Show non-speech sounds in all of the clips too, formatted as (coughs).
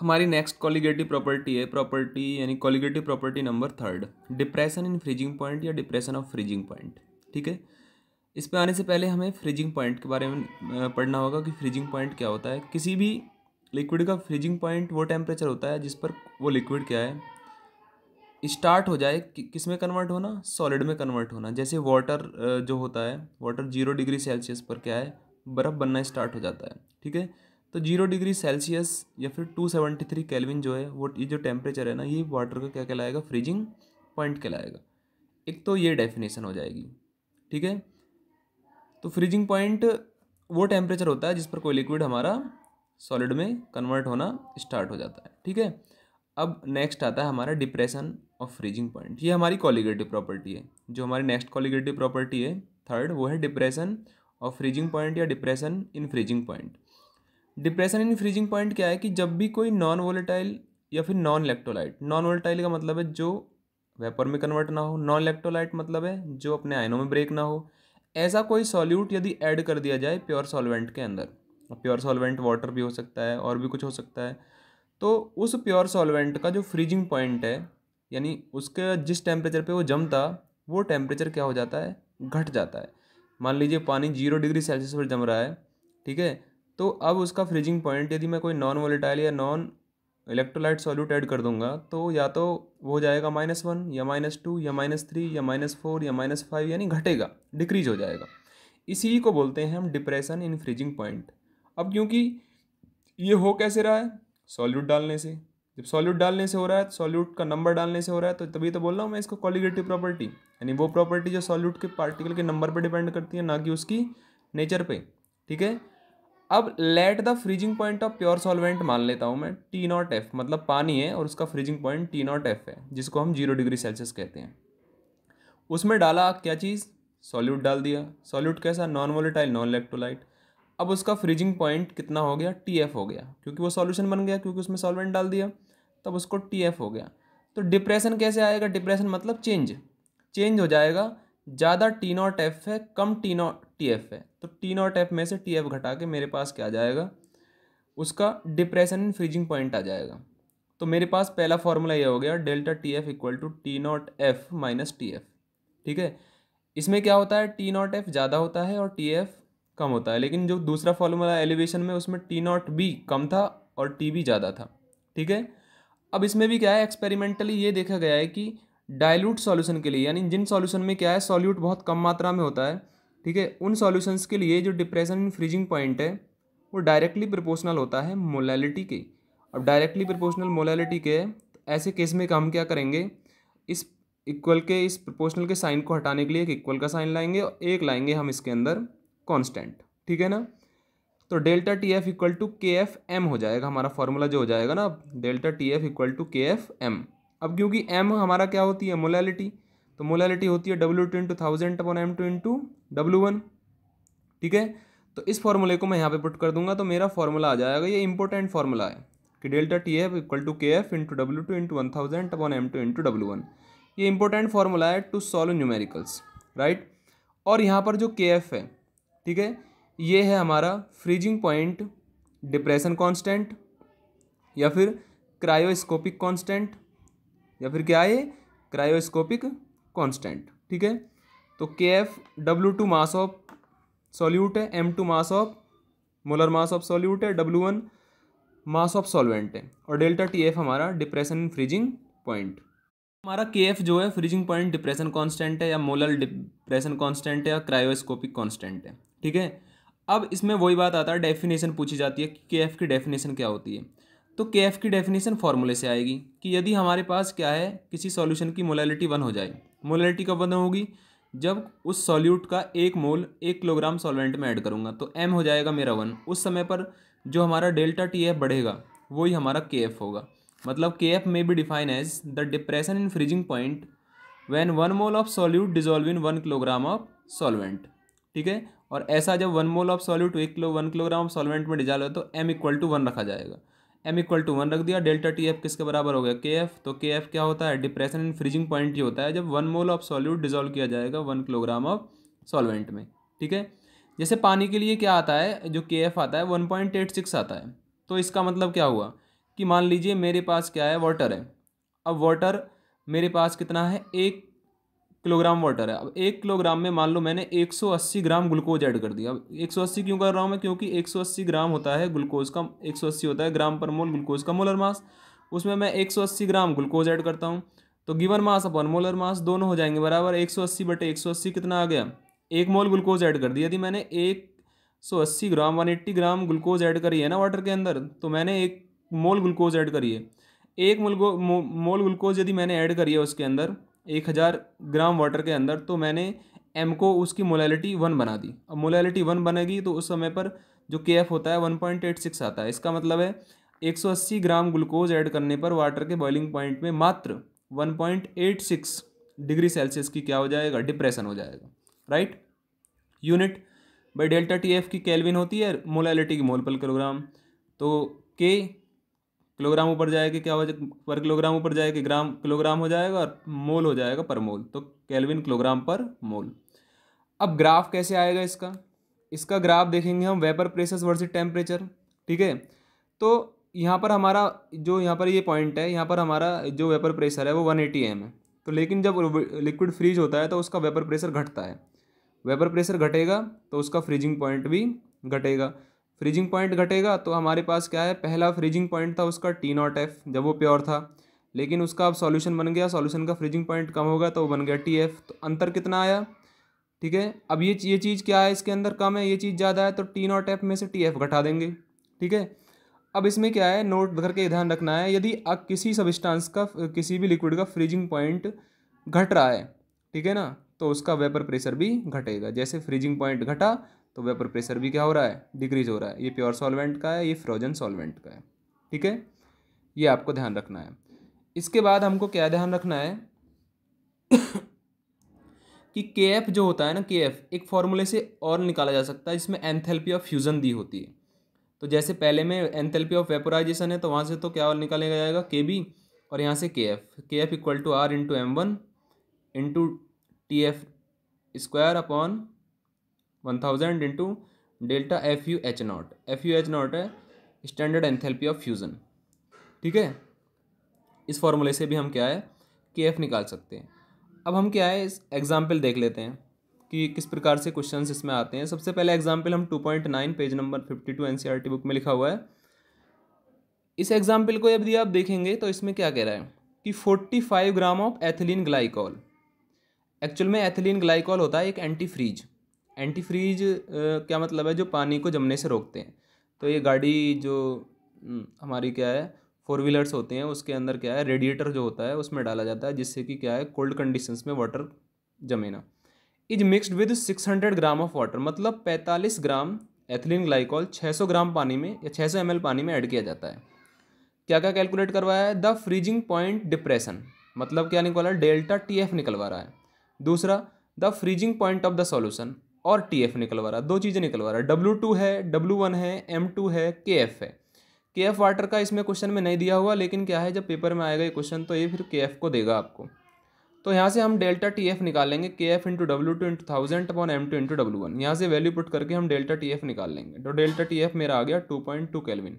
हमारी next colligative property है property यानी colligative property number third depression in freezing point या डिप्रेशन ऑफ फ्रीजिंग पॉइंट ठीक है इस पे आने से पहले हमें फ्रीजिंग पॉइंट के बारे में पढ़ना होगा कि फ्रीजिंग पॉइंट क्या होता है किसी भी लिक्विड का फ्रीजिंग पॉइंट वो टेम्परेचर होता है जिस पर वो लिक्विड क्या है स्टार्ट हो जाए कि, किस में कन्वर्ट होना सॉलिड में कन्वर्ट होना जैसे वाटर जो होता है वाटर जीरो डिग्री सेल्सियस पर क्या है बर्फ़ बनना स्टार्ट हो जाता है ठीक है तो जीरो डिग्री सेल्सियस या फिर टू सेवेंटी थ्री कैलविन जो है वो ये जो टेम्परेचर है ना ये वाटर का क्या कहलाएगा फ्रीजिंग पॉइंट कहलाएगा एक तो ये डेफिनेशन हो जाएगी ठीक है तो फ्रीजिंग पॉइंट वो टेम्परेचर होता है जिस पर कोई लिक्विड हमारा सॉलिड में कन्वर्ट होना स्टार्ट हो जाता है ठीक है अब नेक्स्ट आता है हमारा डिप्रेशन ऑफ फ्रीजिंग पॉइंट ये हमारी कॉलीगेटिव प्रॉपर्टी है जो हमारी नेक्स्ट कॉलीगेटिव प्रॉपर्टी है थर्ड वो है डिप्रेशन ऑफ फ्रीजिंग पॉइंट या depression in freezing point depression in freezing point क्या है कि जब भी कोई नॉन वोलेटाइल या फिर नॉन इलेक्ट्रोलाइट नॉन वोलेटाइल का मतलब है जो वेपर में कन्वर्ट ना हो नॉन इलेक्ट्रोलाइट मतलब है जो अपने आयनों में ब्रेक ना हो ऐसा कोई सॉल्यूट यदि ऐड कर दिया जाए प्योर सॉल्वेंट के अंदर प्योर सॉल्वेंट वाटर भी हो सकता है और भी कुछ हो सकता है तो उस प्योर सॉल्वेंट का जो फ्रीजिंग पॉइंट है यानी उसके जिस टेम्परेचर पे वो जमता वो टेम्परेचर क्या हो जाता है घट जाता है मान लीजिए पानी जीरो डिग्री सेल्सियस पर जम रहा है ठीक है तो अब उसका फ्रीजिंग पॉइंट यदि मैं कोई नॉन वोलेटाइल या नॉन इलेक्ट्रोलाइट सॉल्यूट ऐड कर दूंगा तो या तो वो हो जाएगा माइनस वन या माइनस टू या माइनस थ्री या माइनस फोर या माइनस फाइव यानी घटेगा डिक्रीज हो जाएगा इसी को बोलते हैं हम डिप्रेशन इन फ्रीजिंग पॉइंट अब क्योंकि ये हो कैसे रहा है सॉल्यूट डालने से जब सॉल्यूट डालने से हो रहा है तो सॉल्यूट का नंबर डालने से हो रहा है तो तभी तो बोल रहा हूँ मैं इसको कॉलीगेटिव प्रॉपर्टी यानी वो प्रॉपर्टी जो सॉल्यूट के पार्टिकल के नंबर पर डिपेंड करती है ना कि उसकी नेचर पर ठीक है अब let the freezing point of pure solvent मान लेता हूँ मैं टी नॉट एफ मतलब पानी है और उसका freezing point T naught F है जिसको हम जीरो डिग्री सेल्सियस कहते हैं उसमें डाला क्या चीज़ सॉल्यूट डाल दिया सॉल्यूट कैसा नॉन वोलेटाइल नॉन इलेक्ट्रोलाइट अब उसका फ्रीजिंग पॉइंट कितना हो गया टी एफ हो गया क्योंकि वो सॉल्यूशन बन गया क्योंकि उसमें सॉल्वेंट डाल दिया तब उसको टी एफ हो गया तो डिप्रेशन कैसे आएगा डिप्रेशन मतलब चेंज चेंज हो जाएगा ज़्यादा टी नॉट एफ है कम टी नॉट टी एफ है तो टी नॉट एफ में से टी एफ घटा के मेरे पास क्या आ जाएगा उसका डिप्रेशन इन फ्रीजिंग पॉइंट आ जाएगा तो मेरे पास पहला फॉर्मूला ये हो गया delta T F equal to T naught F minus T F ठीक है इसमें क्या होता है टी नॉट एफ ज़्यादा होता है और टी एफ कम होता है लेकिन जो दूसरा फॉर्मूला एलिवेशन में उसमें टी नॉट बी कम था और टी बी ज़्यादा था ठीक है अब इसमें भी क्या है एक्सपेरिमेंटली ये देखा गया है कि डायलूट सॉल्यूशन के लिए यानी जिन सॉल्यूशन में क्या है सॉल्यूट बहुत कम मात्रा में होता है ठीक है उन सॉल्यूशंस के लिए जो डिप्रेशन इन फ्रीजिंग पॉइंट है वो डायरेक्टली प्रोपोर्शनल होता है मोलैलिटी के अब डायरेक्टली प्रोपोर्शनल मोलैलिटी के तो ऐसे केस में हम क्या करेंगे इस इक्वल के इस प्रोपोर्शनल के साइन को हटाने के लिए एक इक्वल का साइन लाएंगे और एक लाएंगे हम इसके अंदर कॉन्स्टेंट ठीक है ना तो delta T F equal to K F M हो जाएगा हमारा फॉर्मूला जो हो जाएगा ना delta T F equal to K F M अब क्योंकि एम हमारा क्या होती है मोलैलिटी तो मोलैलिटी होती है W two into thousand upon M two into W one ठीक है तो इस फॉर्मूले को मैं यहाँ पे पुट कर दूंगा तो मेरा फॉर्मूला आ जाएगा ये इंपॉर्टेंट फॉर्मूला है कि delta T F equal to K F into W two into one thousand upon M two into W one ये इंपॉर्टेंट फॉर्मूला है टू सॉल्व न्यूमेरिकल्स राइट और यहाँ पर जो के एफ है ठीक है ये है हमारा फ्रीजिंग पॉइंट डिप्रेशन कॉन्स्टेंट या फिर क्रायोस्कोपिक कॉन्स्टेंट या फिर क्या है क्रायोस्कोपिक कांस्टेंट ठीक है तो K F W two mass of solute है M two mass of molar mass of solute है W one mass of solvent है और डेल्टा टी एफ हमारा डिप्रेशन इन फ्रीजिंग पॉइंट हमारा के एफ जो है फ्रीजिंग पॉइंट डिप्रेशन कांस्टेंट है या मोलर डिप्रेशन कांस्टेंट है या क्रायोस्कोपिक कांस्टेंट है ठीक है अब इसमें वही बात आता है डेफिनेशन पूछी जाती है कि के एफ की डेफिनेशन क्या होती है तो के एफ़ की डेफिनेशन फॉर्मूले से आएगी कि यदि हमारे पास क्या है किसी सॉल्यूशन की मोलैलिटी वन हो जाए मोलैलिटी कब वन होगी जब उस सॉल्यूट का एक मोल एक किलोग्राम सॉल्वेंट में ऐड करूँगा तो एम हो जाएगा मेरा वन उस समय पर जो हमारा डेल्टा टी एफ बढ़ेगा वही हमारा के एफ होगा मतलब के एफ में भी define as the depression in freezing point when one mole of solute dissolve in one kilogram of solvent ठीक है और ऐसा जब वन मोल ऑफ सॉल्यूट एक kilo one kilogram of solvent में डिजॉल्व है तो एम इक्वल टू वन रखा जाएगा एम इक्वल टू वन रख दिया डेल्टा टी एफ किसके बराबर हो गया के एफ तो के एफ क्या होता है डिप्रेशन एंड फ्रीजिंग पॉइंट ही होता है जब one mole of solute dissolve किया जाएगा वन किलोग्राम ऑफ सॉल्वेंट में ठीक है जैसे पानी के लिए क्या आता है जो के एफ आता है वन पॉइंट एट सिक्स आता है तो इसका मतलब क्या हुआ कि मान लीजिए मेरे पास क्या है वाटर है अब वाटर मेरे पास कितना है एक किलोग्राम वाटर है अब एक किलोग्राम में मान लो मैंने 180 ग्राम ग्लूकोज ऐड कर दिया अब 180 क्यों कर रहा हूँ मैं क्योंकि 180 ग्राम होता है ग्लूकोज का 180 होता है ग्राम पर मोल ग्लूकोज का मोलर मास उसमें मैं 180 ग्राम ग्लूकोज ऐड करता हूँ तो गिवन मास अपन मोलर मास दोनों हो जाएंगे बराबर एक सौ अस्सी बटे एक सौ अस्सी कितना आ गया एक मोल ग्लूकोज ऐड कर दिया यदि मैंने एक सौ अस्सी gram one eighty gram glucose add करी है ना वाटर के अंदर तो मैंने एक मोल ग्लूकोज ऐड करी है एक मोल मोल ग्लूकोज यदि मैंने ऐड करी है उसके अंदर एक हज़ार ग्राम वाटर के अंदर तो मैंने एम को उसकी मोलैलिटी वन बना दी अब मोलैलिटी वन बनेगी तो उस समय पर जो के एफ होता है वन पॉइंट एट सिक्स आता है इसका मतलब है एक सौ अस्सी ग्राम ग्लूकोज ऐड करने पर वाटर के बॉइलिंग पॉइंट में मात्र one point eight six degree Celsius की क्या हो जाएगा डिप्रेशन हो जाएगा right unit by delta T F की कैलविन होती है मोलैलिटी की मोल पर किलोग्राम तो के किलोग्राम ऊपर जाएगी क्या हो जाएगा पर किलोग्राम ऊपर जाएगी ग्राम किलोग्राम हो जाएगा और मोल हो जाएगा पर मोल तो कैलविन किलोग्राम पर मोल अब ग्राफ कैसे आएगा इसका इसका ग्राफ देखेंगे हम वेपर प्रेशर वर्सेस टेम्परेचर ठीक है तो यहाँ पर हमारा जो यहाँ पर ये पॉइंट है यहाँ पर हमारा जो वेपर प्रेशर है वो वन एटी एम है तो लेकिन जब लिक्विड फ्रीज होता है तो उसका वेपर प्रेशर घटता है वेपर प्रेशर घटेगा तो उसका फ्रीजिंग पॉइंट भी घटेगा फ्रीजिंग पॉइंट घटेगा तो हमारे पास क्या है पहला फ्रीजिंग पॉइंट था उसका टी नॉट एफ जब वो प्योर था लेकिन उसका अब सॉल्यूशन बन गया सॉल्यूशन का फ्रीजिंग पॉइंट कम होगा तो वो बन गया टी एफ तो अंतर कितना आया ठीक है अब ये ये चीज़ क्या है इसके अंदर कम है ये चीज़ ज़्यादा है तो टी नॉट एफ में से टी एफ घटा देंगे ठीक है अब इसमें क्या है नोट करके ध्यान रखना है यदि किसी सबस्टांस का किसी भी लिक्विड का फ्रीजिंग पॉइंट घट रहा है ठीक है ना तो उसका वेपर प्रेशर भी घटेगा जैसे फ्रीजिंग पॉइंट घटा तो वेपर प्रेशर भी क्या हो रहा है डिक्रीज हो रहा है ये प्योर सॉल्वेंट का है ये फ्रोजन सॉल्वेंट का है ठीक है ये आपको ध्यान रखना है इसके बाद हमको क्या ध्यान रखना है (coughs) कि के एफ जो होता है ना के एफ एक फॉर्मूले से और निकाला जा सकता है जिसमें एंथेल्पी ऑफ फ्यूज़न दी होती है तो जैसे पहले में एंथेल्पी ऑफ वेपोराइजेशन है तो वहाँ से तो क्या और निकाला जाएगा के बी और यहाँ से K F K F equal to R into M one into T F square upon one thousand into delta F U H naught F U H naught है स्टैंडर्ड एंथेल्पी ऑफ फ्यूज़न ठीक है इस फॉर्मूले से भी हम क्या है के एफ निकाल सकते हैं अब हम क्या है इस एग्ज़ाम्पल देख लेते हैं कि किस प्रकार से क्वेश्चंस इसमें आते हैं सबसे पहले एग्जाम्पल हम two point nine page number fifty two N C R T book में लिखा हुआ है इस एग्जाम्पल को यदि आप देखेंगे तो इसमें क्या कह रहा है कि forty five gram of ethylene glycol actual में एथिलीन ग्लाइकॉल होता है एक एंटी फ्रीज एंटी फ्रीज क्या मतलब है जो पानी को जमने से रोकते हैं तो ये गाड़ी जो हम्म, हमारी क्या है फोर व्हीलर्स होते हैं उसके अंदर क्या है रेडिएटर जो होता है उसमें डाला जाता है जिससे कि क्या है कोल्ड कंडीशंस में वाटर जमे ना is mixed with six hundred gram of water मतलब पैंतालीस ग्राम एथिलीन ग्लाइकॉल छः सौ ग्राम पानी में या छः सौ एम एल पानी में ऐड किया जाता है क्या क्या कैलकुलेट करवाया है द फ्रीजिंग पॉइंट डिप्रेशन मतलब क्या निकला डेल्टा टी एफ निकलवा रहा है दूसरा the freezing point of the solution और टी एफ निकलवा रहा दो चीज़ें निकलवा रहा डब्ल्यू टू है डब्ल्यू वन है एम टू है के एफ है के एफ वाटर का इसमें क्वेश्चन में नहीं दिया हुआ लेकिन क्या है जब पेपर में आएगा ये क्वेश्चन तो ये फिर के एफ को देगा आपको तो यहाँ से हम डेल्टा टी एफ निकालेंगे K F into W two into thousand upon M two into W one यहाँ से वैल्यू पुट करके हम डेल्टा टी एफ निकाल लेंगे तो डेल्टा टी एफ मेरा आ गया टू पॉइंट टू कैलविन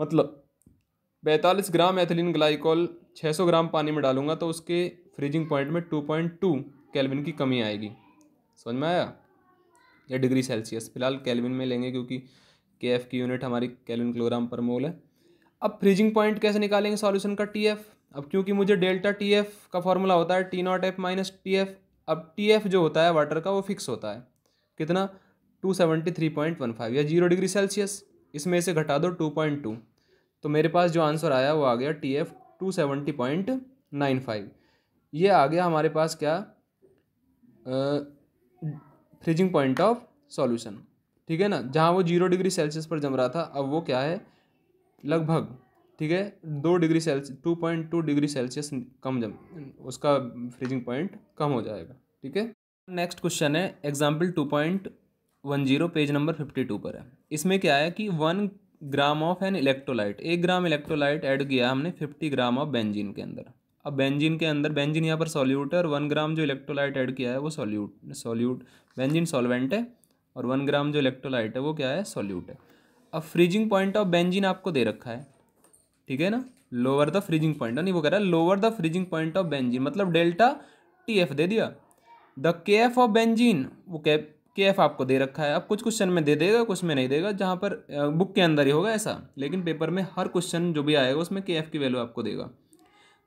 मतलब पैंतालीस ग्राम एथिलीन ग्लाइकॉल सौ ग्राम पानी में डालूंगा तो उसके फ्रीजिंग पॉइंट में टू पॉइंट टू कैलविन की कमी आएगी समझ में आया या डिग्री सेल्सियस फिलहाल कैलविन में लेंगे क्योंकि के एफ की यूनिट हमारी कैलविन किलोग्राम पर मोल है अब फ्रीजिंग पॉइंट कैसे निकालेंगे सॉल्यूशन का टी एफ अब क्योंकि मुझे डेल्टा टी एफ का फॉर्मूला होता है T naught F minus T F अब टी एफ जो होता है वाटर का वो फिक्स होता है कितना two seventy three point one five या जीरो डिग्री सेल्सियस इसमें से घटा दो टू पॉइंट टू तो मेरे पास जो आंसर आया वो आ गया T F two seventy point nine five ये आ गया हमारे पास क्या आ, फ्रीजिंग पॉइंट ऑफ सॉल्यूशन ठीक है ना जहाँ वो जीरो डिग्री सेल्सियस पर जम रहा था अब वो क्या है लगभग ठीक है दो degree Celsius two point two degree Celsius कम जम उसका फ्रीजिंग पॉइंट कम हो जाएगा ठीक है नेक्स्ट क्वेश्चन है example two point one zero page number fifty two पर है इसमें क्या है कि one gram of an electrolyte एक ग्राम इलेक्ट्रोलाइट ऐड किया हमने फिफ्टी ग्राम ऑफ बेंजीन के अंदर अब बेंजीन के अंदर बेंजीन यहाँ पर सॉल्यूट है और वन ग्राम जो इलेक्ट्रोलाइट ऐड किया है वो सॉल्यूट सॉल्यूट बेंजीन सॉल्वेंट है और वन ग्राम जो इलेक्ट्रोलाइट है वो क्या है सॉल्यूट है अब फ्रीजिंग पॉइंट ऑफ बेंजीन आपको दे रखा है ठीक है ना लोअर द फ्रीजिंग पॉइंट नहीं वो कह रहा है lower the freezing point of benzene मतलब डेल्टा टी एफ दे दिया द के एफ ऑफ बेंजीन वो के के एफ आपको दे रखा है अब कुछ क्वेश्चन में दे देगा कुछ में नहीं देगा जहाँ पर बुक के अंदर ही होगा ऐसा लेकिन पेपर में हर क्वेश्चन जो भी आएगा उसमें के एफ की वैल्यू आपको देगा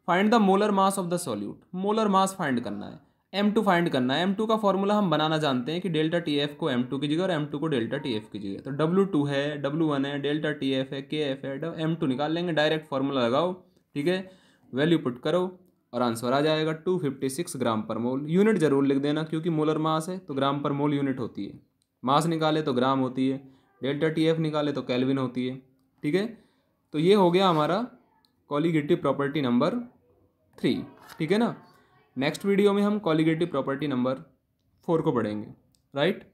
find the molar mass of the solute molar mass find करना है एम टू फाइंड करना है एम टू का फॉर्मूला हम बनाना जानते हैं कि डेल्टा टी एफ को एम टू की जगह और एम टू को डेल्टा टी एफ की जगह तो डब्ल्यू टू है डब्ल्यू वन है डेल्टा टी एफ है के एफ है एम टू निकाल लेंगे डायरेक्ट फार्मूला लगाओ ठीक है वैल्यू पुट करो और आंसर आ जाएगा टू फिफ्टी सिक्स ग्राम पर मोल यूनिट जरूर लिख देना क्योंकि मोलर मास है तो ग्राम पर मोल यूनिट होती है मास निकाले तो ग्राम होती है डेल्टा टी एफ निकाले तो कैलविन होती है ठीक है तो ये हो गया हमारा कॉलीगेटिव प्रॉपर्टी नंबर थ्री ठीक है ना नेक्स्ट वीडियो में हम कॉलीगेटिव प्रॉपर्टी नंबर फोर को पढ़ेंगे राइट